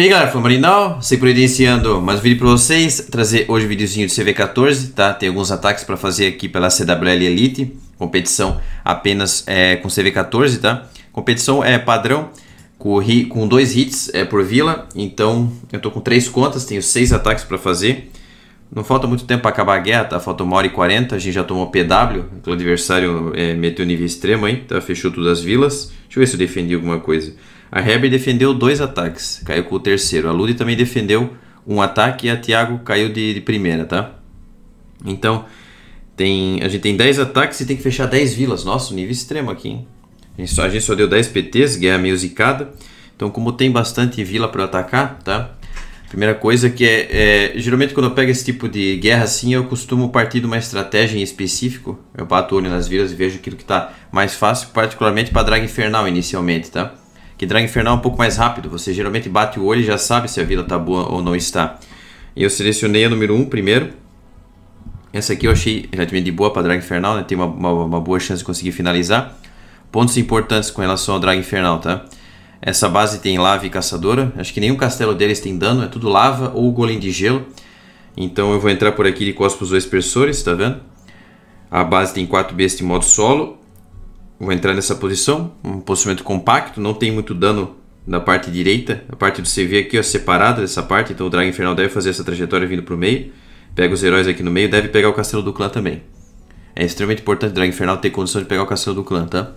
E aí galera, foi Marinal, sempre evidenciando mais um vídeo para vocês, trazer hoje um videozinho de CV14, tá? Tem alguns ataques para fazer aqui pela CWL Elite, competição apenas é, com CV14, tá? Competição é padrão, corri com dois hits é, por vila, então eu tô com três contas, tenho seis ataques para fazer. Não falta muito tempo para acabar a guerra, tá? Falta uma hora e quarenta, a gente já tomou PW, o adversário é, meteu nível extremo aí, tá? Fechou todas as vilas. Deixa eu ver se eu defendi alguma coisa. A Herbie defendeu dois ataques, caiu com o terceiro. A Ludi também defendeu um ataque e a Thiago caiu de, de primeira, tá? Então, tem, a gente tem 10 ataques e tem que fechar 10 vilas. Nossa, nível extremo aqui, hein? A gente só, a gente só deu 10 PTs, guerra meio zicada. Então, como tem bastante vila para atacar, tá? Primeira coisa que é, é, Geralmente quando eu pego esse tipo de guerra assim, eu costumo partir de uma estratégia em específico. Eu bato o olho nas vilas e vejo aquilo que está mais fácil, particularmente para Draga Infernal inicialmente, tá? que Drag Infernal é um pouco mais rápido. Você geralmente bate o olho e já sabe se a vila tá boa ou não está. Eu selecionei a número 1 um primeiro. Essa aqui eu achei relativamente boa para Drag Infernal, né? Tem uma, uma, uma, boa chance de conseguir finalizar. Pontos importantes com relação ao Drag Infernal, tá? Essa base tem lava e caçadora. Acho que nenhum castelo deles tem dano, é tudo lava ou golem de gelo. Então eu vou entrar por aqui de costas os dois pressores, tá vendo? A base tem 4 bestas em modo solo Vou entrar nessa posição, um posicionamento compacto, não tem muito dano na parte direita, a parte do CV aqui é separada dessa parte, então o Dragon Infernal deve fazer essa trajetória vindo para o meio, pega os heróis aqui no meio, deve pegar o Castelo do Clã também. É extremamente importante o Dragon Infernal ter condição de pegar o Castelo do Clã, tá?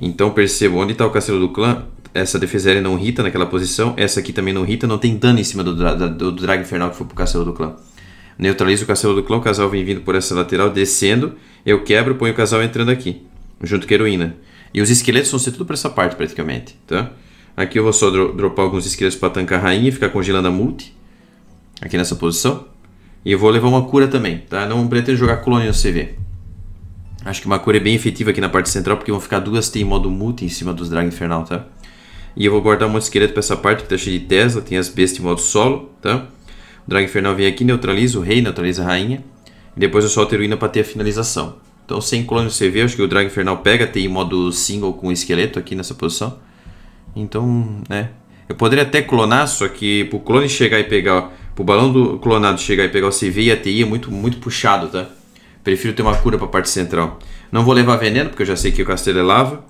Então perceba, onde está o Castelo do Clã, essa defesa aérea não irrita naquela posição, essa aqui também não irrita, não tem dano em cima do, dra do Dragon Infernal que foi para o Castelo do Clã. Neutralizo o Castelo do Clã, o casal vem vindo por essa lateral, descendo, eu quebro, ponho o casal entrando aqui junto com a heroína. E os esqueletos vão ser tudo pra essa parte, praticamente, tá? Aqui eu vou só dro dropar alguns esqueletos pra tancar a rainha e ficar congelando a multi. Aqui nessa posição. E eu vou levar uma cura também, tá? Não pretendo jogar colônia no CV. Acho que uma cura é bem efetiva aqui na parte central, porque vão ficar duas T em modo multi em cima dos Drag Infernal, tá? E eu vou guardar um monte de esqueleto pra essa parte, que tá cheio de Tesla, tem as bestas em modo solo, tá? O Drag Infernal vem aqui, neutraliza o rei, neutraliza a rainha. E depois eu solto a heroína pra ter a finalização. Então sem clone CV, acho que o Drag Infernal pega, tem modo single com esqueleto aqui nessa posição. Então, né. Eu poderia até clonar, só que pro clone chegar e pegar. Pro balão do clonado chegar e pegar o CV e a TI é muito, muito puxado, tá? Prefiro ter uma cura pra parte central. Não vou levar veneno, porque eu já sei que o castelo é lava.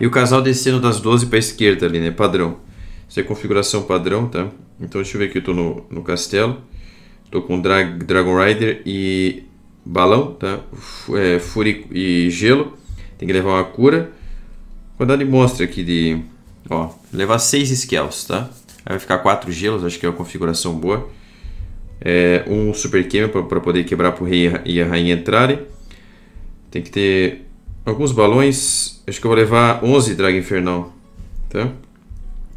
E o casal descendo das 12 pra esquerda ali, né? Padrão. Isso é configuração padrão, tá? Então deixa eu ver aqui, eu tô no, no castelo. Tô com Dra Dragon Rider e balão, tá? É, furico e gelo. Tem que levar uma cura. dar de demonstra aqui de... Ó, levar 6 skills, tá? Aí vai ficar 4 gelos, acho que é uma configuração boa. É, um super queima para poder quebrar pro rei e a rainha entrarem. Tem que ter alguns balões. Acho que eu vou levar 11 dragon Infernal, tá?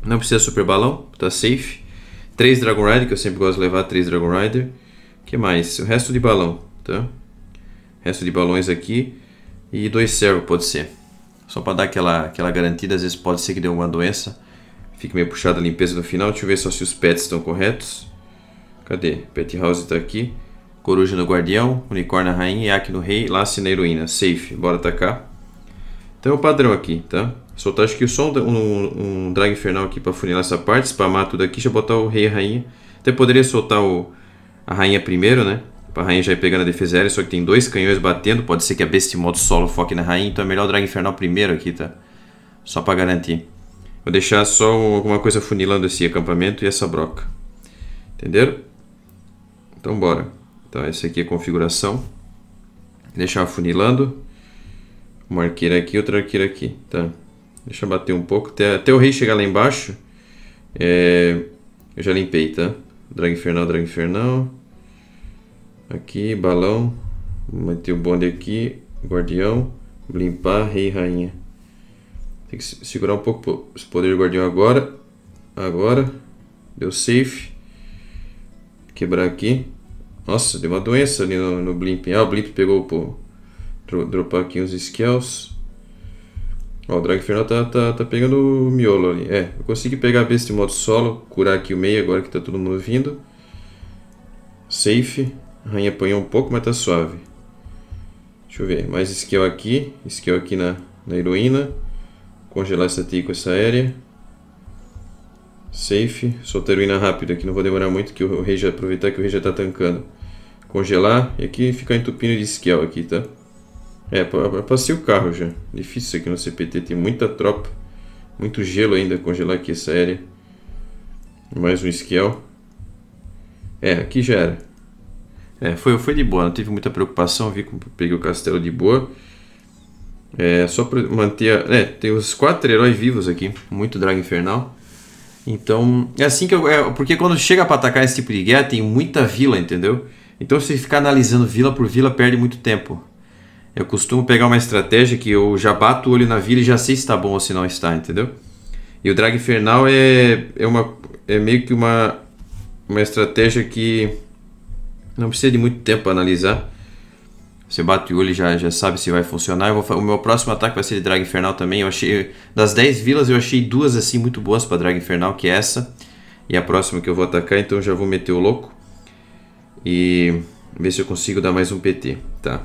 Não precisa super balão, tá safe. 3 Dragon Rider, que eu sempre gosto de levar 3 Dragon Rider. que mais? O resto de balão, tá? resto de balões aqui e dois servos pode ser. Só para dar aquela, aquela garantida, às vezes pode ser que dê alguma doença. Fica meio puxada a limpeza no final. Deixa eu ver só se os pets estão corretos. Cadê? Pet House está aqui. Coruja no Guardião, Unicórnio na Rainha, aqui no Rei, Lace na Heroína. Safe, bora atacar. Então é o padrão aqui, tá? Soltar tá, acho que o som, um, um drag infernal aqui para funilar essa parte, spamar tudo aqui, já botar o Rei e a Rainha. Até poderia soltar o, a Rainha primeiro, né? a rainha já ir pegando a defesa aérea, só que tem dois canhões batendo. Pode ser que a besta modo solo foque na rainha, então é melhor o Drag Infernal primeiro aqui, tá? Só pra garantir. Vou deixar só alguma coisa funilando esse acampamento e essa broca. Entenderam? Então bora. Então essa aqui é a configuração. Deixar funilando. Uma arqueira aqui, outra arqueira aqui. Tá. Deixa eu bater um pouco. Até, até o rei chegar lá embaixo. É, eu já limpei, tá? Drag infernal, drag infernal. Aqui, balão. Manter o bonde aqui. Guardião. Blimpar, rei e rainha. Tem que segurar um pouco esse poder do guardião agora. Agora. Deu safe. Quebrar aqui. Nossa, deu uma doença ali no, no Blimp. Ah, o Blimp pegou, pô. dropar aqui uns skills. Ó, o Drag Infernal tá, tá, tá pegando o miolo ali. É, eu consegui pegar a besta de modo solo. Curar aqui o meio agora que tá todo mundo vindo. Safe. Rainha apanhou um pouco, mas tá suave. Deixa eu ver. Mais skill aqui. Skill aqui na, na heroína. Congelar essa TI com essa aérea. Safe. Solta a heroína rápido aqui. Não vou demorar muito que o rei já aproveitar que o rei já tá tancando. Congelar. E aqui ficar entupindo de skill aqui, tá? É, passei o carro já. Difícil aqui no CPT. Tem muita tropa. Muito gelo ainda. Congelar aqui essa aérea. Mais um skill. É, aqui já era. É, foi, foi de boa, não tive muita preocupação, vi que peguei o castelo de boa. É, só pra manter. A, é, tem os quatro heróis vivos aqui, muito Drago Infernal. Então, é assim que eu. É, porque quando chega pra atacar esse tipo de guerra, tem muita vila, entendeu? Então, se ficar analisando vila por vila, perde muito tempo. Eu costumo pegar uma estratégia que eu já bato o olho na vila e já sei se está bom ou se não está, entendeu? E o Drag Infernal é, é, uma, é meio que uma, uma estratégia que não precisa de muito tempo para analisar. Você bate o olho e já, já sabe se vai funcionar. Vou, o meu próximo ataque vai ser de Drag Infernal também. Eu achei. Das 10 vilas eu achei duas assim muito boas para Drag Infernal, que é essa. E a próxima que eu vou atacar, então já vou meter o louco. E ver se eu consigo dar mais um PT. Tá.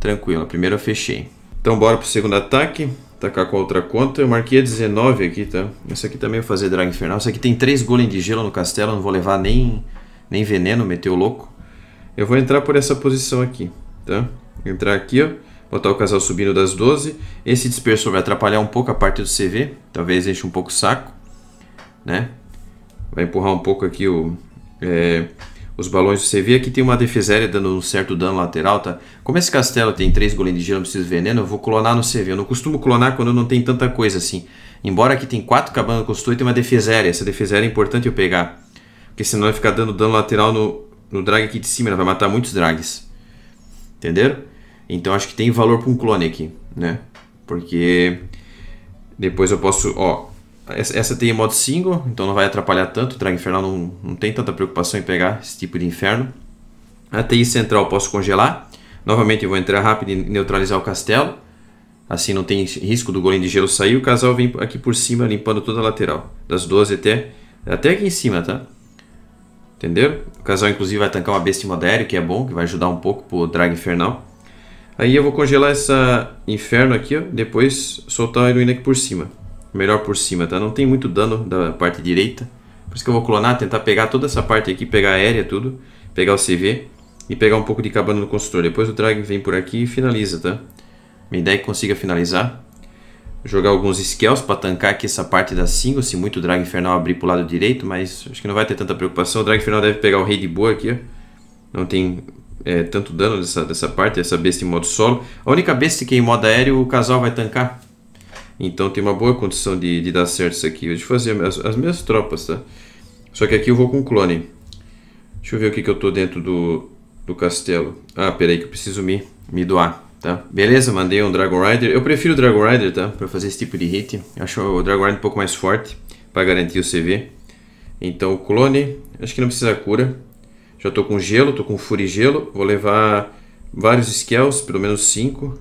Tranquilo, a primeira eu fechei. Então bora pro segundo ataque. Atacar com a outra conta. Eu marquei a 19 aqui, tá? Essa aqui também eu vou fazer Drag Infernal. Essa aqui tem 3 golems de gelo no castelo. Não vou levar nem, nem veneno, meter o louco. Eu vou entrar por essa posição aqui, tá? Entrar aqui, ó. Botar o casal subindo das 12. Esse dispersor vai atrapalhar um pouco a parte do CV. Talvez enche um pouco o saco, né? Vai empurrar um pouco aqui o, é, os balões do CV. Aqui tem uma defesa aérea dando um certo dano lateral, tá? Como esse castelo tem 3 golems de gelo, não preciso de veneno, eu vou clonar no CV. Eu não costumo clonar quando não tem tanta coisa assim. Embora aqui tem 4 cabanas custou tem uma defesa aérea. Essa defesa aérea é importante eu pegar. Porque senão vai ficar dando dano lateral no no drag aqui de cima, ela vai matar muitos drags. Entenderam? Então acho que tem valor para um clone aqui, né? Porque depois eu posso, ó, essa, tem modo single, então não vai atrapalhar tanto, o drag infernal não, não tem tanta preocupação em pegar esse tipo de inferno. A TI central eu posso congelar, novamente eu vou entrar rápido e neutralizar o castelo. Assim não tem risco do golem de gelo sair, o casal vem aqui por cima limpando toda a lateral, das 12 até, até aqui em cima, tá? Entendeu? O casal, inclusive, vai tancar uma besta modere, que é bom, que vai ajudar um pouco pro drag infernal. Aí eu vou congelar essa inferno aqui, ó. Depois soltar a heroína aqui por cima. Melhor por cima, tá? Não tem muito dano da parte direita. Por isso que eu vou clonar, tentar pegar toda essa parte aqui, pegar a aérea, tudo. Pegar o CV e pegar um pouco de cabana no consultor. Depois o drag vem por aqui e finaliza, tá? Minha ideia é que consiga finalizar jogar alguns skills para tancar aqui essa parte da single, se muito drag infernal abrir pro lado direito, mas acho que não vai ter tanta preocupação. O drag infernal deve pegar o rei de boa aqui, ó. Não tem é, tanto dano dessa, dessa parte, essa besta em modo solo. A única besta que é em modo aéreo o casal vai tancar. Então tem uma boa condição de, de dar certo isso aqui. Eu fazer as, as minhas tropas, tá? Só que aqui eu vou com clone. Deixa eu ver o que, que eu tô dentro do, do castelo. Ah, peraí que eu preciso me, me doar. Tá? Beleza, mandei um Dragon Rider. Eu prefiro o Dragon Rider, tá? Pra fazer esse tipo de hit. Acho o Dragon Rider um pouco mais forte para garantir o CV. Então o clone, acho que não precisa cura. Já tô com gelo, tô com furigelo. e gelo. Vou levar vários skills, pelo menos 5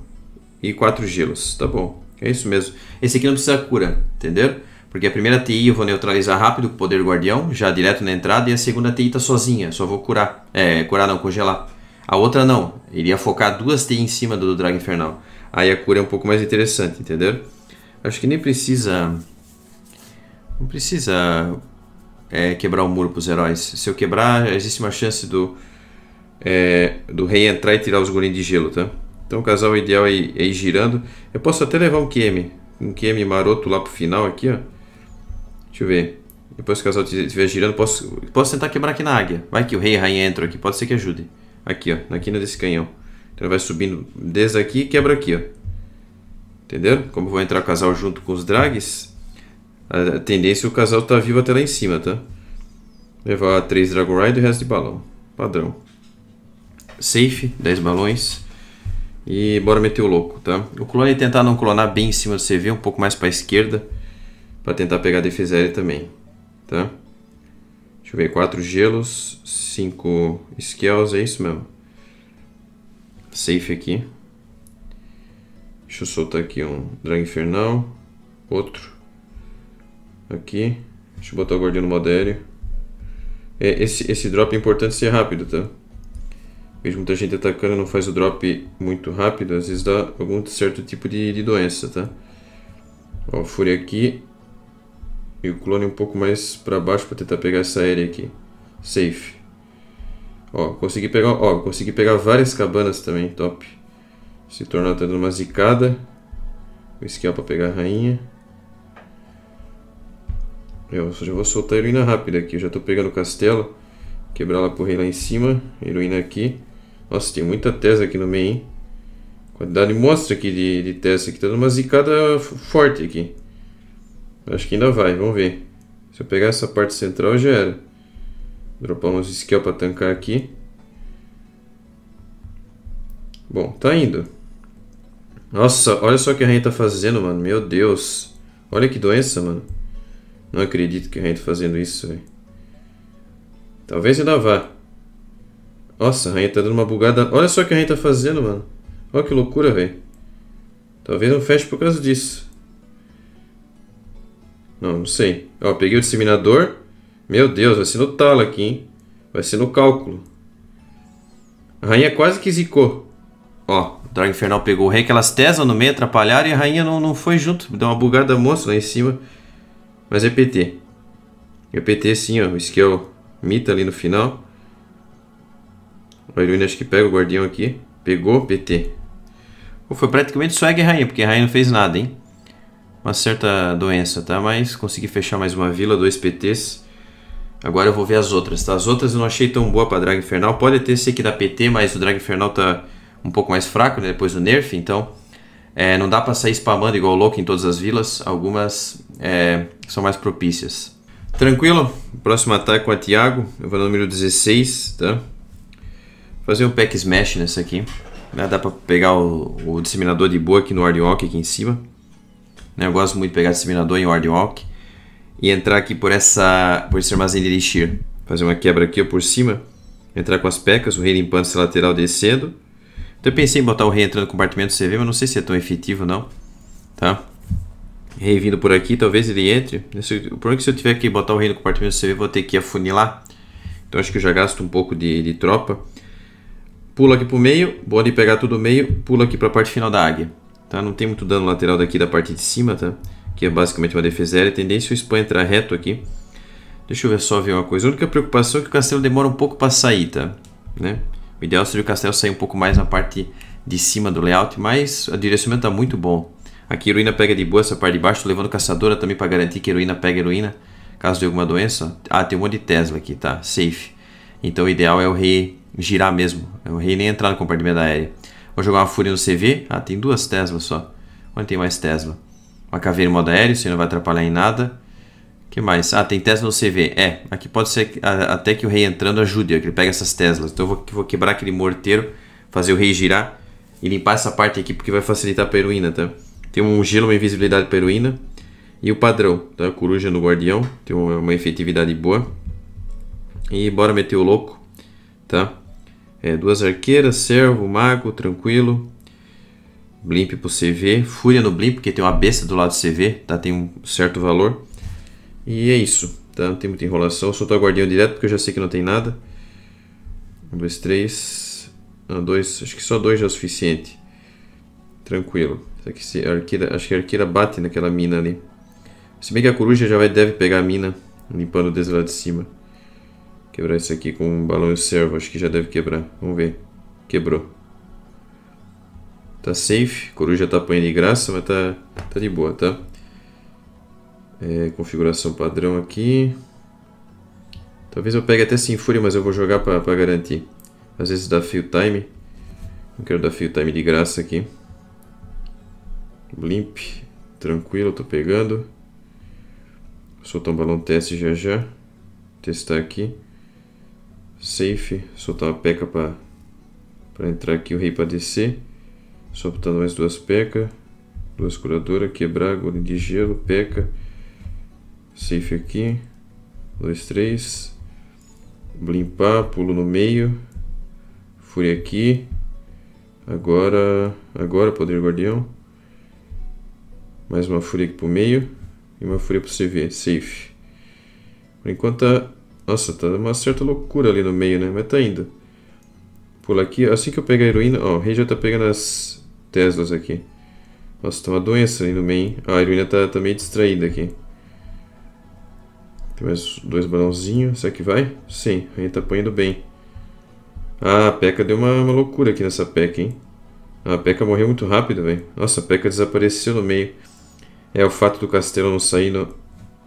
e 4 gelos. Tá bom, é isso mesmo. Esse aqui não precisa cura, entendeu? Porque a primeira TI eu vou neutralizar rápido o poder guardião, já direto na entrada, e a segunda TI tá sozinha, só vou curar. É, curar não, congelar. A outra não, iria focar duas T em cima do Dragon Infernal. Aí a cura é um pouco mais interessante, entendeu? Acho que nem precisa... Não precisa é, quebrar o muro para os heróis. Se eu quebrar, existe uma chance do, é, do rei entrar e tirar os Gorins de gelo, tá? Então o casal ideal é ir, é ir, girando. Eu posso até levar um QM, um QM maroto lá pro final aqui, ó. Deixa eu ver. Depois que o casal estiver girando, posso, posso tentar quebrar aqui na águia. Vai que o rei e a rainha entram aqui, pode ser que ajude. Aqui, ó, na quina desse canhão. Então vai subindo desde aqui e quebra aqui, ó. Entenderam? Como vai entrar casal junto com os drags, a tendência é o casal tá vivo até lá em cima, tá? Levar 3 Dragon Ride e o resto de balão. Padrão. Safe, 10 balões. E bora meter o louco, tá? O clone tentar não clonar bem em cima do CV, um pouco mais pra esquerda. para tentar pegar a defesa aérea também, Tá? Deixa eu ver, 4 gelos, 5 scales, é isso mesmo. Safe aqui. Deixa eu soltar aqui um Drag Infernal, outro. Aqui. Deixa eu botar o guardião no modo aéreo. É, esse, esse drop é importante ser rápido, tá? Vejo muita gente atacando, não faz o drop muito rápido, às vezes dá algum certo tipo de, de doença, tá? Ó, Fúria aqui, e o clone um pouco mais para baixo para tentar pegar essa área aqui. Safe. Ó, consegui pegar, ó, consegui pegar várias cabanas também, top. Se tornar tá dando uma zicada. O esquema para pegar a rainha. Eu já vou soltar a heroína rápida aqui, eu já estou pegando o castelo. Quebrar lá por rei lá em cima, heroína aqui. Nossa, tem muita tesa aqui no meio, hein? Quantidade mostra aqui de, de tesa aqui, tá dando uma zicada forte aqui. Acho que ainda vai, vamos ver. Se eu pegar essa parte central já era. Dropar uns skill para tancar aqui. Bom, tá indo. Nossa, olha só o que a gente tá fazendo, mano. Meu Deus. Olha que doença, mano. Não acredito que a gente tá fazendo isso, velho. Talvez ainda vá. Nossa, a Rainha tá dando uma bugada. Olha só o que a gente tá fazendo, mano. Olha que loucura, velho. Talvez não feche por causa disso. Não, não sei. Ó, peguei o disseminador. Meu Deus, vai ser no talo aqui, hein? Vai ser no cálculo. A rainha quase que zicou. Ó, o Infernal pegou o rei, que elas tesam no meio, atrapalharam e a rainha não, não foi junto. Deu uma bugada moça lá em cima. Mas é PT. É PT sim, ó. O Mita ali no final. O Irune acho que pega o guardião aqui. Pegou, PT. Pô, foi praticamente só a rainha, porque a rainha não fez nada, hein? uma certa doença, tá? Mas consegui fechar mais uma vila, dois PTs. Agora eu vou ver as outras, tá? As outras eu não achei tão boa pra Drag Infernal. Pode ter ser que dá PT, mas o Drag Infernal tá um pouco mais fraco, né? Depois do nerf, então... É, não dá pra sair spamando igual louco em todas as vilas. Algumas é, são mais propícias. Tranquilo? Próximo ataque com a Thiago. Eu vou no número 16, tá? Fazer um pack smash nessa aqui. Dá pra pegar o, o disseminador de boa aqui no Arioc aqui em cima. Né? Eu gosto muito de pegar disseminador em Wardwalk e entrar aqui por essa por esse armazém de Elixir. Fazer uma quebra aqui ou por cima, entrar com as pecas, o rei limpando essa lateral descendo. Então eu pensei em botar o rei entrando no compartimento CV, mas não sei se é tão efetivo não, tá? Rei vindo por aqui, talvez ele entre. O problema é que se eu tiver que botar o rei no compartimento CV, vou ter que afunilar. Então acho que eu já gasto um pouco de, de tropa. Pula aqui pro meio, bode pegar tudo o meio, pula aqui para a parte final da águia tá? Não tem muito dano lateral daqui da parte de cima, tá? Que é basicamente uma defesa aérea. Tendência é o Spam entrar reto aqui. Deixa eu ver só ver uma coisa. A única preocupação é que o Castelo demora um pouco para sair, tá? Né? O ideal seria o Castelo sair um pouco mais na parte de cima do layout, mas o direcionamento está muito bom. Aqui a heroína pega de boa essa parte de baixo, tô levando caçadora também para garantir que a heroína pega a heroína, caso de alguma doença. Ah, tem um monte de Tesla aqui, tá? Safe. Então o ideal é o rei girar mesmo, é o rei nem entrar no compartimento aéreo. Vou jogar uma fúria no CV. Ah, tem duas Tesla só. Onde tem mais Tesla? Uma caveira em modo aéreo, isso não vai atrapalhar em nada. O que mais? Ah, tem Tesla no CV. É, aqui pode ser até que o rei entrando ajude, que ele pega essas Teslas. Então eu vou, vou quebrar aquele morteiro, fazer o rei girar e limpar essa parte aqui porque vai facilitar a peruína, tá? Tem um gelo, uma invisibilidade para E o padrão, tá? Coruja no guardião, tem uma, uma efetividade boa. E bora meter o louco, tá? é, duas arqueiras, servo, mago, tranquilo. Blimp pro CV, fúria no blimp, porque tem uma besta do lado do CV, tá? Tem um certo valor. E é isso, tá? Não tem muita enrolação. Eu solto a guardião direto porque eu já sei que não tem nada. Um, dois, três. dois, acho que só dois já é o suficiente. Tranquilo. se arqueira, acho que a arqueira bate naquela mina ali. Se bem que a coruja já vai, deve pegar a mina, limpando desde lá de cima. Quebrar isso aqui com um balão e servo. Acho que já deve quebrar. Vamos ver. Quebrou. Tá safe. Coruja tá apanhando de graça, mas tá, tá de boa, tá? É, configuração padrão aqui. Talvez eu pegue até sem fúria, mas eu vou jogar pra, pra garantir. Às vezes dá fio time. Não quero dar fio time de graça aqui. Blimp. Tranquilo, tô pegando. Vou soltar um balão teste já já. Testar aqui safe, soltar a peca para entrar aqui o rei para descer. Só botando mais duas pecas, duas curadoras, quebrar, golem de gelo, peca, safe aqui, dois, três, limpar pulo no meio, fúria aqui, agora, agora poder guardião, mais uma fúria aqui pro meio e uma fúria pro CV, safe. Por enquanto nossa, tá uma certa loucura ali no meio, né? Mas tá indo. Pula aqui. Assim que eu pegar a heroína... Ó, o rei já tá pegando as Teslas aqui. Nossa, tá uma doença ali no meio, hein? Ah, a heroína tá, tá meio distraída aqui. Tem mais dois balãozinhos. Será que vai? Sim, a gente tá apanhando bem. Ah, a P.E.K.K.A. deu uma, uma loucura aqui nessa P.E.K.K.A, hein? Ah, a P.E.K.K.A morreu muito rápido, velho. Nossa, a P.E.K.K.A desapareceu no meio. É, o fato do castelo não sair no,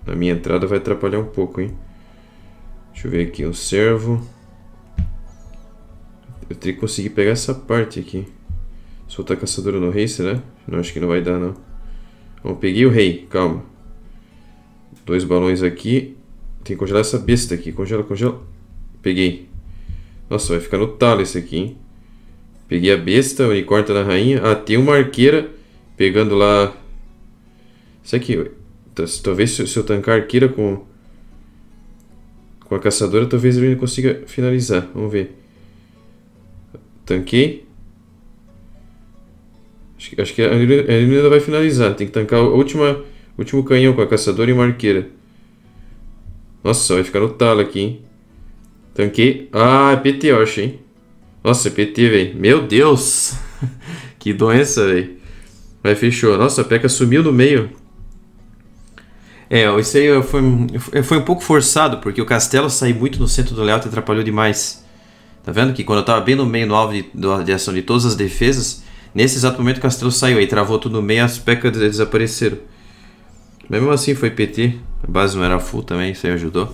na minha entrada vai atrapalhar um pouco, hein? Deixa eu ver aqui, o servo. Eu tenho que conseguir pegar essa parte aqui. Soltar a caçadora no rei, será? Né? Não, acho que não vai dar, não. Bom, peguei o rei, calma. Dois balões aqui. Tem que congelar essa besta aqui. Congela, congela. Peguei. Nossa, vai ficar no talo esse aqui, hein? Peguei a besta, o unicórnio tá na rainha. Ah, tem uma arqueira pegando lá... isso aqui tá, Talvez se eu tancar arqueira com com a caçadora talvez ele consiga finalizar. Vamos ver. Tanquei. Acho que, acho que a Lina vai finalizar. Tem que tancar o última, último canhão com a caçadora e marqueira Nossa, vai ficar no talo aqui, hein? Tanquei. Ah, é PT, eu acho, hein? Nossa, é PT, velho. Meu Deus! que doença, velho. Mas fechou. Nossa, a P.E.K.K.A sumiu no meio. É, isso aí foi, foi um pouco forçado, porque o castelo saiu muito no centro do layout e atrapalhou demais. Tá vendo que quando eu tava bem no meio, no alvo de, de ação de todas as defesas, nesse exato momento o castelo saiu aí, travou tudo no meio as pecas desapareceram. Mas mesmo assim foi PT, a base não era full também, isso aí ajudou.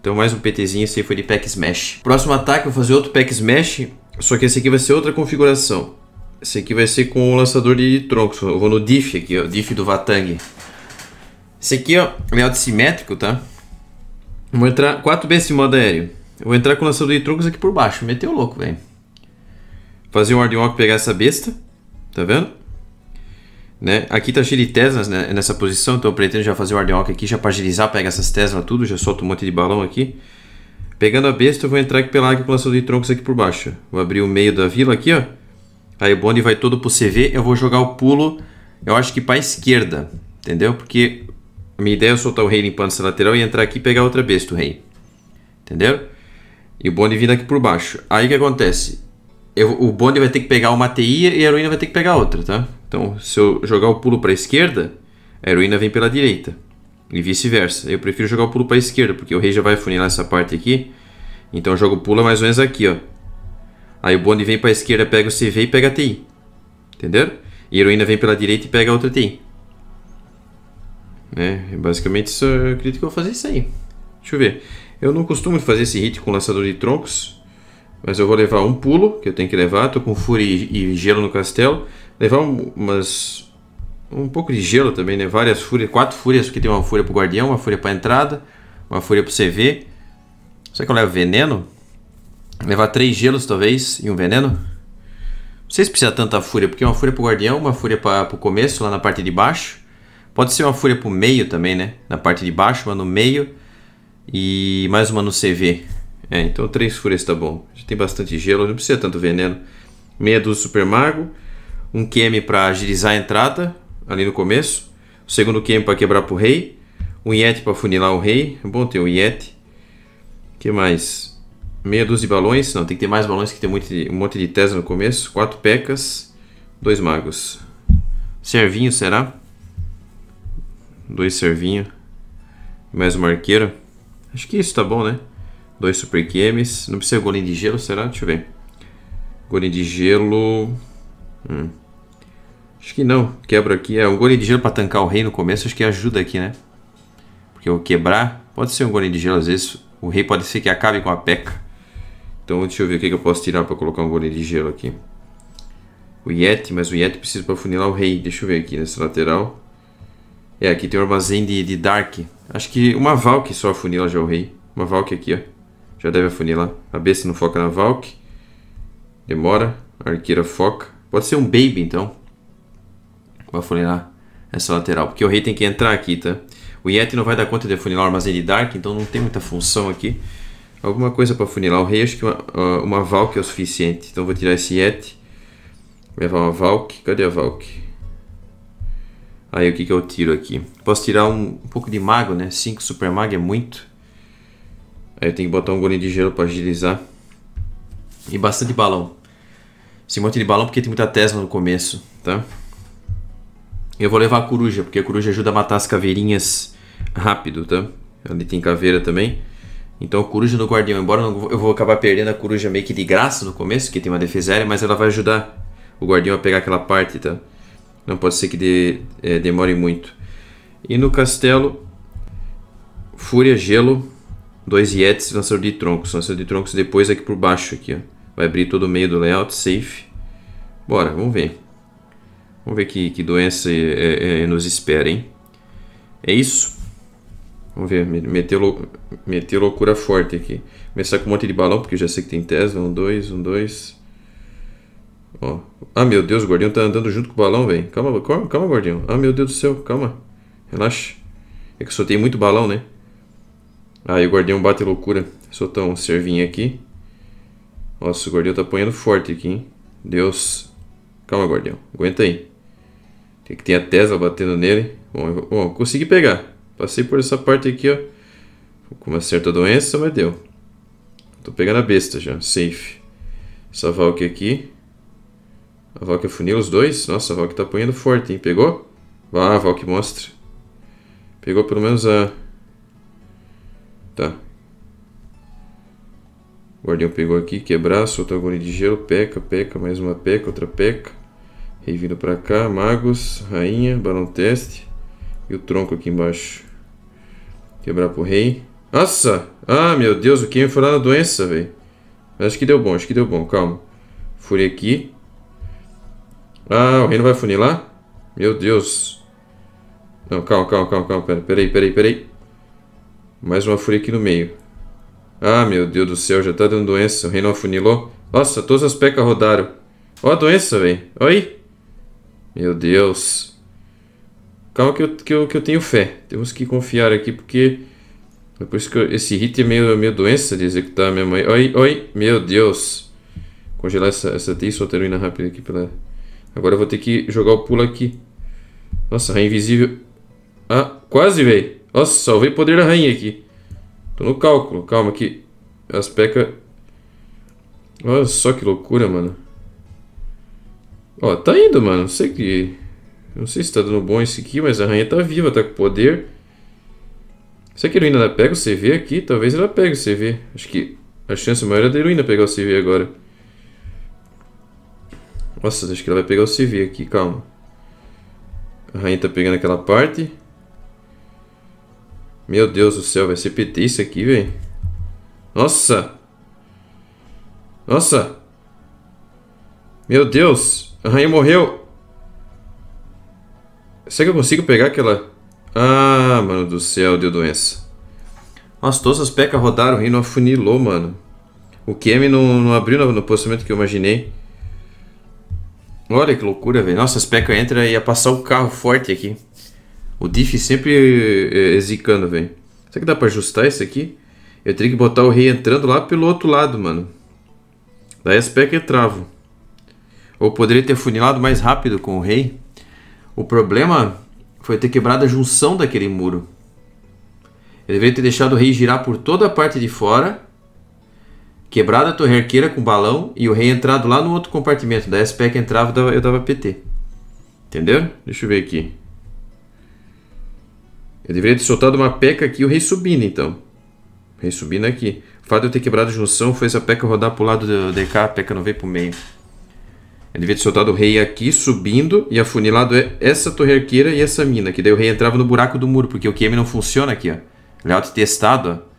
Então mais um PTzinho, esse aí foi de pack smash. Próximo ataque eu vou fazer outro pack smash, só que esse aqui vai ser outra configuração. Esse aqui vai ser com o lançador de troncos, eu vou no diff aqui, o diff do Vatang. Esse aqui, ó, layout é simétrico, tá? Vou entrar 4 vezes de modo aéreo. Eu vou entrar com o lançador de troncos aqui por baixo. Meteu louco, velho. Fazer um hard walk pegar essa besta. Tá vendo? Né? Aqui tá cheio de Teslas né? nessa posição, então eu pretendo já fazer o hard walk aqui, já pra agilizar, pega essas Teslas tudo, já solto um monte de balão aqui. Pegando a besta, eu vou entrar aqui pela águia com o lançador de troncos aqui por baixo. Vou abrir o meio da vila aqui, ó. Aí o bonde vai todo pro CV, eu vou jogar o pulo, eu acho que pra esquerda, entendeu? Porque a minha ideia é soltar o rei limpando essa lateral e entrar aqui e pegar outra besta, o rei. entendeu? E o bonde vindo aqui por baixo. Aí o que acontece? Eu, o bonde vai ter que pegar uma TI e a heroína vai ter que pegar outra, tá? Então, se eu jogar o pulo para a esquerda, a heroína vem pela direita. E vice-versa. Eu prefiro jogar o pulo para a esquerda, porque o rei já vai funilar essa parte aqui. Então, eu jogo o pulo mais ou menos aqui, ó. Aí o bonde vem para a esquerda, pega o CV e pega a TI. Entenderam? E a heroína vem pela direita e pega a outra TI. Né? Basicamente, isso, eu acredito que eu vou fazer isso aí. Deixa eu ver. Eu não costumo fazer esse hit com lançador de troncos, mas eu vou levar um pulo, que eu tenho que levar. Tô com fúria e, e gelo no castelo. Levar um, umas... Um pouco de gelo também, né? Várias fúrias, quatro fúrias, porque tem uma fúria pro guardião, uma fúria pra entrada, uma fúria pro CV. Será que eu levo veneno? Levar três gelos, talvez, e um veneno? Não sei se precisa tanta fúria, porque uma fúria pro guardião, uma fúria pra, pro começo, lá na parte de baixo. Pode ser uma fúria pro meio também, né? Na parte de baixo, uma no meio e mais uma no CV. É, então três fúrias tá bom. Já tem bastante gelo, não precisa tanto veneno. Meia do Super Mago, um QM para agilizar a entrada ali no começo, o segundo QM para quebrar pro rei, um Yeti para funilar o rei. É bom ter um Yeti. que mais? Meia dúzia de balões, não, tem que ter mais balões que tem muito, um monte de tesla no começo. Quatro pecas, dois magos. Servinho, será? dois servinhos, mais uma arqueira. Acho que isso tá bom, né? Dois super games. Não precisa golem de gelo, será? Deixa eu ver. Golem de gelo... Hum. Acho que não. Quebra aqui. É, um golem de gelo pra tancar o rei no começo, acho que ajuda aqui, né? Porque eu quebrar... Pode ser um golem de gelo, às vezes o rei pode ser que acabe com a peca. Então deixa eu ver o que, que eu posso tirar pra colocar um golem de gelo aqui. O Yeti, mas o Yeti precisa pra funilar o rei. Deixa eu ver aqui nessa lateral. É, aqui tem um armazém de, de Dark. Acho que uma Valk só afunila já o rei. Uma Valk aqui, ó. Já deve afunilar. A besta não foca na Valk. Demora. A arqueira foca. Pode ser um Baby, então. Vou afunilar essa lateral. Porque o rei tem que entrar aqui, tá? O Yeti não vai dar conta de afunilar o armazém de Dark, então não tem muita função aqui. Alguma coisa para afunilar o rei. Acho que uma, uma Valk é o suficiente. Então vou tirar esse Yeti. Levar uma Valk. Cadê a Valk? Aí o que, que eu tiro aqui? Posso tirar um, um pouco de mago, né? 5 super mago é muito. Aí eu tenho que botar um golem de gelo para agilizar. E bastante balão. Esse monte de balão porque tem muita Tesla no começo, tá? Eu vou levar a coruja, porque a coruja ajuda a matar as caveirinhas rápido, tá? Ali tem caveira também. Então a coruja no guardião, embora eu vou acabar perdendo a coruja meio que de graça no começo, que tem uma defesa aérea, mas ela vai ajudar o guardião a pegar aquela parte, tá? Não pode ser que de, é, demore muito. E no castelo, Fúria, Gelo, dois Yetis e lançador de troncos. Lançador de troncos depois aqui por baixo aqui, ó. Vai abrir todo o meio do layout, safe. Bora, vamos ver. Vamos ver que, que doença é, é, é nos espera, hein? É isso. Vamos ver, meter lou... meter loucura forte aqui. Começar com um monte de balão, porque eu já sei que tem Tesla. Um, dois, um, dois. Ó. Ah, meu Deus, o gordinho tá andando junto com o balão, velho. Calma, calma, calma, gordinho. Ah, meu Deus do céu, calma. Relaxa. É que soltei muito balão, né? Aí ah, o gordinho bate loucura. Soltar um servinho aqui. Nossa, o gordinho tá apanhando forte aqui, hein? Deus. Calma, gordinho. Aguenta aí. Tem que ter a Tesla batendo nele. Bom, bom, consegui pegar. Passei por essa parte aqui, ó. Com uma certa doença, mas deu. Tô pegando a besta já. Safe. Essa Valk aqui. A Valk afunila os dois. Nossa, a Valk tá apanhando forte, hein? Pegou? Vá, a Valk, mostra. Pegou pelo menos a... Tá. O guardião pegou aqui, quebrar, soltou a agulha de gelo, peca, peca, mais uma peca, outra peca. Rei vindo pra cá, magos, rainha, barão teste. E o tronco aqui embaixo. Quebrar pro rei. Nossa! Ah, meu Deus, o Kim foi lá na doença, velho. Acho que deu bom, acho que deu bom, calma. Fúria aqui. Ah, o reino vai funilar? Meu Deus. Não, calma, calma, calma, calma. Pera, peraí, peraí, peraí. Mais uma fúria aqui no meio. Ah, meu Deus do céu, já tá dando doença. O reino afunilou. Nossa, todas as pecas rodaram. Ó a doença, velho. Oi. Meu Deus. Calma que eu, que, eu, que eu tenho fé. Temos que confiar aqui porque... depois é que eu, esse hit é meio, meio doença de executar minha mãe. Oi, oi. Meu Deus. Congelar essa, essa T e soltar a aqui pela... Agora eu vou ter que jogar o pulo aqui. Nossa, rainha invisível. Ah, quase, velho. Nossa, salvei poder da rainha aqui. Tô no cálculo. Calma aqui. as pecas... Olha só que loucura, mano. Ó, tá indo, mano. Não sei que... Não sei se tá dando bom esse aqui, mas a rainha tá viva, tá com poder. Será que a heroína pega o CV aqui, talvez ela pegue o CV. Acho que a chance maior é da heroína pegar o CV agora. Nossa, acho que ela vai pegar o CV aqui, calma. A rainha tá pegando aquela parte. Meu Deus do céu, vai ser PT isso aqui, velho. Nossa! Nossa! Meu Deus! A rainha morreu! Será que eu consigo pegar aquela... Ah, mano do céu, deu doença. Nossa, todas as pecas rodaram e não afunilou, mano. O Kemi não, não abriu no, no posicionamento que eu imaginei. Olha que loucura, velho. Nossa, as Pekka entra e ia passar o um carro forte aqui. O diff sempre é, zicando, velho. Será que dá pra ajustar isso aqui? Eu teria que botar o rei entrando lá pelo outro lado, mano. Daí as Pekka travam. Ou poderia ter funilado mais rápido com o rei. O problema foi ter quebrado a junção daquele muro. Ele deveria ter deixado o rei girar por toda a parte de fora quebrado a torre arqueira com balão e o rei entrado lá no outro compartimento. Da SPEC entrava eu dava, eu dava PT. Entendeu? Deixa eu ver aqui. Eu deveria ter soltado uma peca aqui e o rei subindo, então. O rei subindo aqui. O fato de eu ter quebrado a junção foi essa peca rodar pro lado do DK, a peca não veio pro meio. Eu devia ter soltado o rei aqui, subindo, e afunilado essa torre arqueira e essa mina, que daí o rei entrava no buraco do muro, porque o QM não funciona aqui, ó. Layout testado, ó.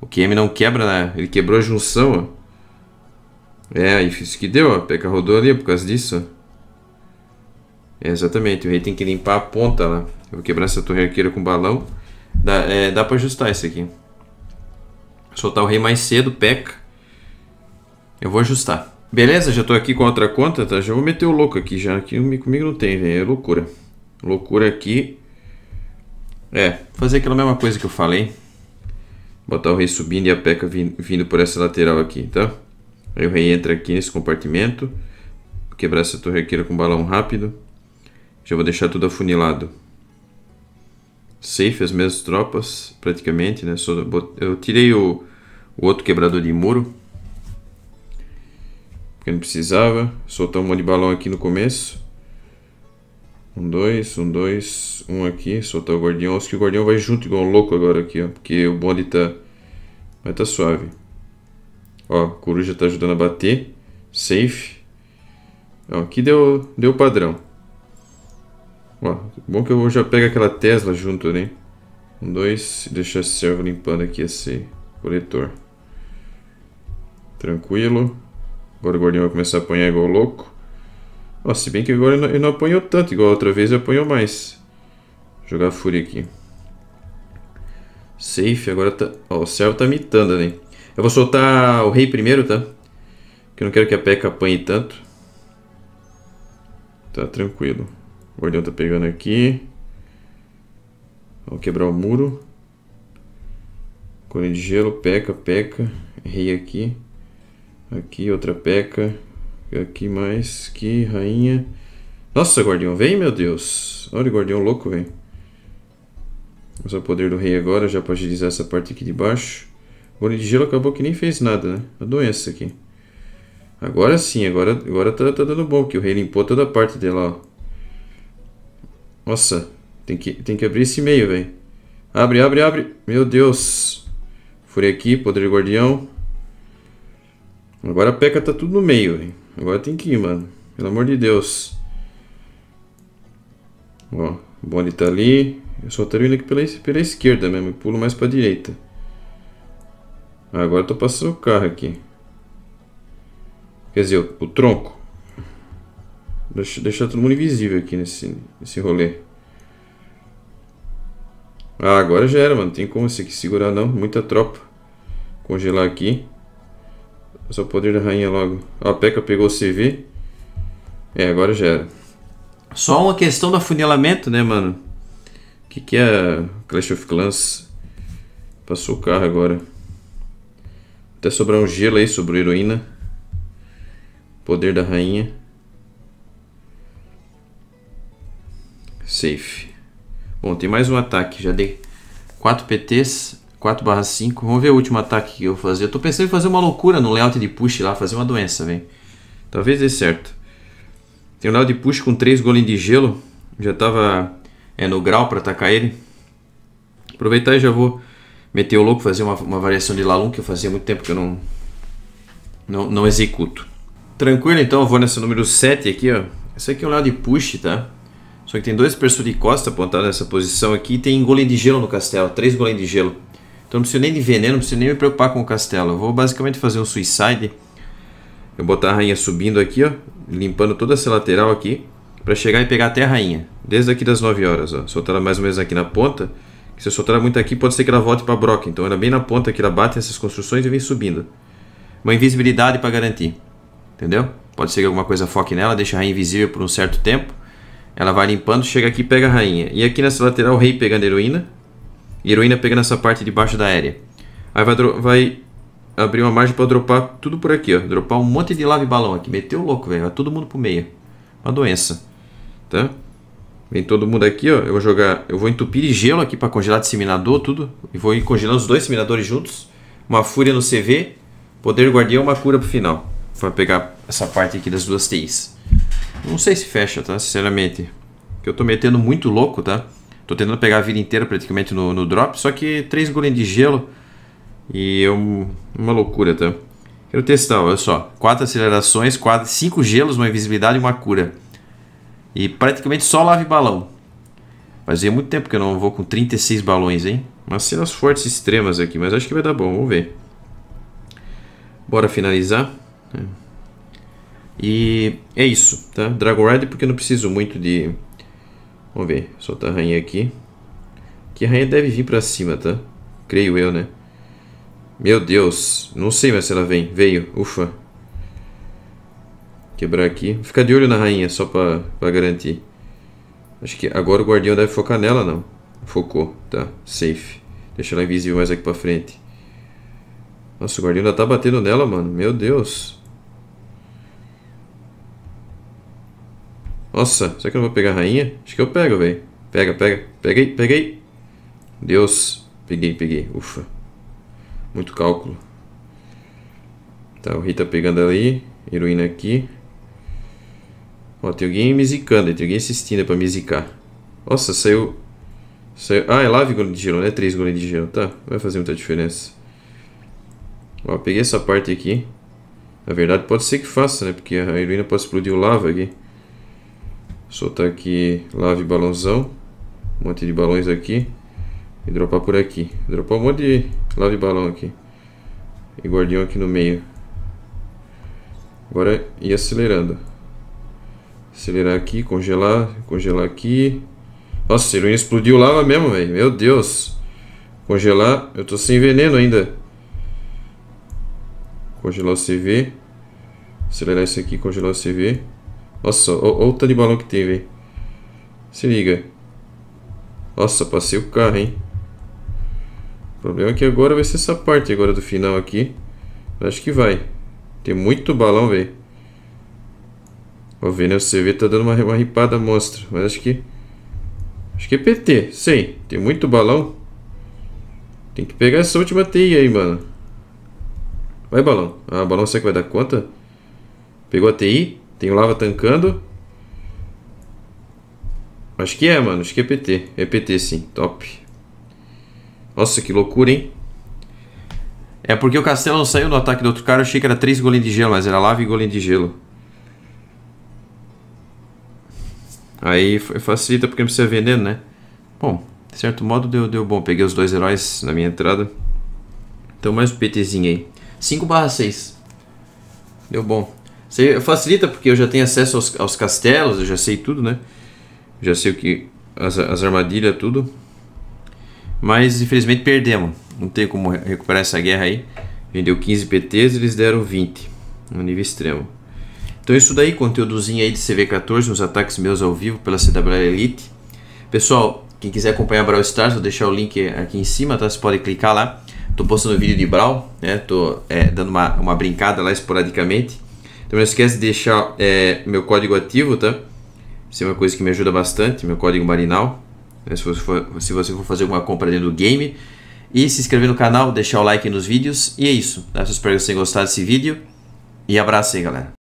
O QM não quebra, né? Ele quebrou a junção, ó. É, isso que deu, ó. Peca rodou ali por causa disso, ó. É, exatamente, o rei tem que limpar a ponta lá. Eu vou quebrar essa torre arqueira com balão. Dá, é, dá pra ajustar isso aqui. Soltar o rei mais cedo, peca. Eu vou ajustar. Beleza, já tô aqui com outra conta, tá? Já vou meter o louco aqui, já. Aqui comigo não tem, velho. É loucura. Loucura aqui. É, fazer aquela mesma coisa que eu falei. Botar o rei subindo e a peca vindo por essa lateral aqui, tá? Aí o rei entra aqui nesse compartimento. Quebrar essa torre aqui com balão rápido. Já vou deixar tudo afunilado. Safe, as mesmas tropas, praticamente, né? Só eu tirei o, o outro quebrador de muro. Porque não precisava. Soltar um monte de balão aqui no começo. Um, dois, um, dois, um aqui, soltar o guardião. Acho que o guardião vai junto igual um louco agora aqui, ó. Porque o bonde tá... Mas tá suave. Ó, coruja tá ajudando a bater. Safe. Ó, aqui deu, deu padrão. Ó, bom que eu já pego aquela Tesla junto, né? Um, dois, deixa a servo limpando aqui esse coletor. Tranquilo. Agora o guardião vai começar a apanhar igual louco. Ó, se bem que agora eu não, eu apanho tanto, igual outra vez eu apanho mais. Vou jogar fúria aqui. Safe, agora tá... o servo tá mitando, ali. Eu vou soltar o rei primeiro, tá? Que eu não quero que a P.E.K.K.A apanhe tanto. Tá tranquilo. O guardião tá pegando aqui. Vou quebrar o muro. Cone de gelo, peca, peca. Rei aqui. Aqui, outra peca. Aqui mais que rainha. Nossa, guardião, vem, meu Deus. Olha o guardião louco, velho. Usar o poder do rei agora, já pra agilizar essa parte aqui de baixo. O de gelo acabou que nem fez nada, né? A doença aqui. Agora sim, agora, agora tá, tá dando bom, que o rei limpou toda a parte dela, ó. Nossa, tem que, tem que abrir esse meio, velho. Abre, abre, abre. Meu Deus. Furei aqui, poder do guardião. Agora a peca tá tudo no meio, hein? Agora tem que ir, mano. Pelo amor de Deus. Ó, o bonde tá ali. Eu só indo aqui pela, pela esquerda mesmo. pulo mais pra direita. Ah, agora eu tô passando o carro aqui. Quer dizer, o, o tronco. Deixa, deixar todo mundo invisível aqui nesse, nesse rolê. Ah, agora já era, mano. Não tem como esse aqui segurar, não. Muita tropa. Congelar aqui. Passou o poder da rainha logo. A Peca pegou o CV. É, agora já era. Só uma questão do afunilamento, né, mano? O que, que é Clash of Clans? Passou o carro agora. Até sobrar um gelo aí, a heroína. Poder da rainha. Safe. Bom, tem mais um ataque. Já dei 4 PTs. 4 barra 5. Vamos ver o último ataque que eu vou fazer. Eu tô pensando em fazer uma loucura no layout de push lá, fazer uma doença, vem Talvez dê certo. Tem um layout de push com 3 golinhos de gelo. Já tava é, no grau para atacar ele. Aproveitar e já vou meter o louco, fazer uma, uma variação de Lalum que eu fazia muito tempo que eu não, não, não executo. Tranquilo, então eu vou nessa número 7 aqui, ó. Esse aqui é um layout de push, tá? Só que tem dois pessoas de costa apontados nessa posição aqui e tem golem de gelo no castelo, três golem de gelo. Então não preciso nem de veneno, não preciso nem me preocupar com o castelo. Eu vou basicamente fazer um suicide. Eu botar a rainha subindo aqui, ó. Limpando toda essa lateral aqui. Pra chegar e pegar até a rainha. Desde aqui das 9 horas, ó. Soltar ela mais ou menos aqui na ponta. Se eu soltar ela muito aqui, pode ser que ela volte pra Broca. Então ela bem na ponta aqui, ela bate essas construções e vem subindo. Uma invisibilidade pra garantir. Entendeu? Pode ser que alguma coisa foque nela, deixa a rainha invisível por um certo tempo. Ela vai limpando, chega aqui e pega a rainha. E aqui nessa lateral, o rei pegando a heroína. E a heroína pega nessa parte de baixo da área, Aí vai, vai abrir uma margem para dropar tudo por aqui, ó. Dropar um monte de lava e balão aqui. Meteu louco, velho. Vai todo mundo pro meia. Uma doença. Tá? Vem todo mundo aqui, ó. Eu vou jogar. Eu vou entupir de gelo aqui para congelar disseminador, tudo. E vou congelando os dois disseminadores juntos. Uma fúria no CV. Poder guardião, uma cura pro final. Vai pegar essa parte aqui das duas TIs. Não sei se fecha, tá? Sinceramente. Que eu tô metendo muito louco, tá? Tô tentando pegar a vida inteira praticamente no, no drop, só que três golem de gelo e é um, uma loucura, tá? Quero testar, olha só. Quatro acelerações, quatro, cinco gelos, uma invisibilidade e uma cura. E praticamente só lave balão. Fazia muito tempo que eu não vou com 36 balões, hein? Umas cenas fortes extremas aqui, mas acho que vai dar bom, vamos ver. Bora finalizar. Né? E é isso, tá? Dragon Rider porque eu não preciso muito de Vamos ver. Solta a rainha aqui. Que a rainha deve vir pra cima, tá? Creio eu, né? Meu Deus. Não sei mais se ela vem. Veio. Ufa. Quebrar aqui. Ficar de olho na rainha, só pra, pra garantir. Acho que agora o guardião deve focar nela, não. Focou. Tá. Safe. Deixa ela invisível mais aqui pra frente. Nossa, o guardião ainda tá batendo nela, mano. Meu Deus. Nossa, será que eu não vou pegar a rainha? Acho que eu pego, velho. Pega, pega. Peguei, peguei. Deus. Peguei, peguei. Ufa. Muito cálculo. Tá, o Rita pegando ali. Heroína aqui. Ó, tem alguém misicando. Tem alguém assistindo pra zicar. Nossa, saiu... saiu... Ah, é lave golem de gelo, né? Três golem de gelo, tá? Não vai fazer muita diferença. Ó, peguei essa parte aqui. Na verdade, pode ser que faça, né? Porque a heroína pode explodir o lava aqui soltar aqui lave balãozão, um monte de balões aqui e dropar por aqui. Dropar um monte de lave balão aqui e guardião aqui no meio. Agora ir acelerando. Acelerar aqui, congelar, congelar aqui. Nossa, Ciruinha explodiu lava mesmo, velho. Meu Deus. Congelar, eu tô sem veneno ainda. Congelar o CV. Acelerar isso aqui, congelar o CV. Nossa, outra de balão que teve. Se liga. Nossa, passei o carro, hein? O problema é que agora vai ser essa parte agora do final aqui. Acho que vai. Tem muito balão, velho. Né? O CV tá dando uma, uma ripada mostra. Mas acho que... Acho que é PT. Sei. Tem muito balão. Tem que pegar essa última TI aí, mano. Vai, balão. Ah, balão, será que vai dar conta? Pegou a TI? Tem o lava tancando. Acho que é, mano. Acho que é PT. É PT, sim. Top. Nossa, que loucura, hein? É porque o castelo não saiu no ataque do outro cara. Eu achei que era três golems de gelo, mas era lava e golem de gelo. Aí facilita porque não precisa vender, né? Bom, de certo modo deu, deu bom. Peguei os dois heróis na minha entrada. Então mais um PTzinho aí. 5 6. Deu bom. Facilita porque eu já tenho acesso aos, aos castelos, eu já sei tudo, né? Já sei o que. As, as armadilhas, tudo. Mas infelizmente perdemos. Não tem como recuperar essa guerra aí. Vendeu 15 PTs, eles deram 20. No nível extremo. Então isso daí, conteúdozinho aí de CV14, uns ataques meus ao vivo pela CW Elite. Pessoal, quem quiser acompanhar Brawl Stars, vou deixar o link aqui em cima, tá? Você pode clicar lá. Tô postando vídeo de Brawl, né? Tô é, dando uma, uma brincada lá esporadicamente. Então não esquece de deixar é, meu código ativo, tá? Isso é uma coisa que me ajuda bastante, meu código marinal. Né? Se, você for, se você for fazer alguma compra dentro do game. E se inscrever no canal, deixar o like nos vídeos. E é isso. Tá? Eu espero que vocês tenham gostado desse vídeo. E abraço aí, galera.